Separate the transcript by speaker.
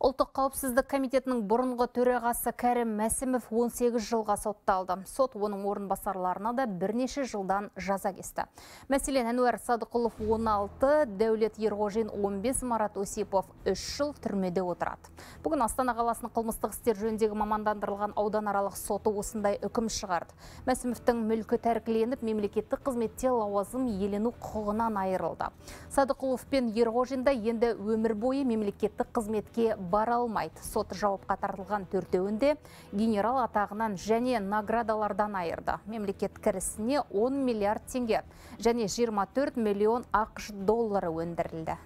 Speaker 1: Ұлттық қауіпсіздік комитетінің бұрынғы төрағасы Кәрім Мәсімов 18 жылға сотталды. Сот оның орынбасарларына да бірнеше жылдан жаза кесті. Мәселен, Әнуар Садықұлов 16, Дәулет Ерғожин 15, Марат Осипов 3 жыл түрмеде отырады. Бүгін Астана қаласының қылмыстық істер жөніндегі мамандандырылған аудан аралық соты осындай үкім шығарды. Мәсімовтің мүлкі тәркіленіп, мемлекеттік қызметте лауазым иелену құқығынан айырылды. Садықұлов пен Ерғожин енді өмір бойы мемлекеттік қызметке бара алмайды сот жауапқа тартылған төртеуінде генерал атағынан және наградалардан айырды мемлекет кірісіне 10 миллиард теңге және 24 миллион ақш доллары өндірілді